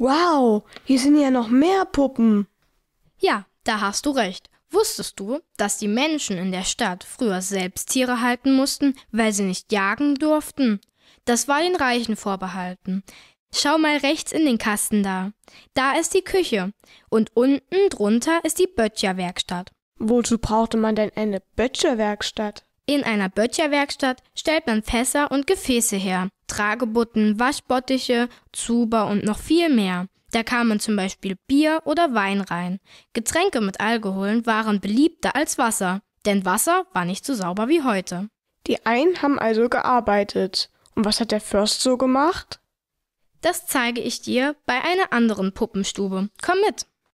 Wow, hier sind ja noch mehr Puppen. Ja, da hast du recht. Wusstest du, dass die Menschen in der Stadt früher selbst Tiere halten mussten, weil sie nicht jagen durften? Das war den Reichen vorbehalten. Schau mal rechts in den Kasten da. Da ist die Küche und unten drunter ist die Böttcherwerkstatt. Wozu brauchte man denn eine Böttcherwerkstatt? In einer Böttcherwerkstatt stellt man Fässer und Gefäße her, Tragebutten, Waschbottiche, Zuber und noch viel mehr. Da kamen zum Beispiel Bier oder Wein rein. Getränke mit Alkoholen waren beliebter als Wasser, denn Wasser war nicht so sauber wie heute. Die einen haben also gearbeitet. Und was hat der Fürst so gemacht? Das zeige ich dir bei einer anderen Puppenstube. Komm mit.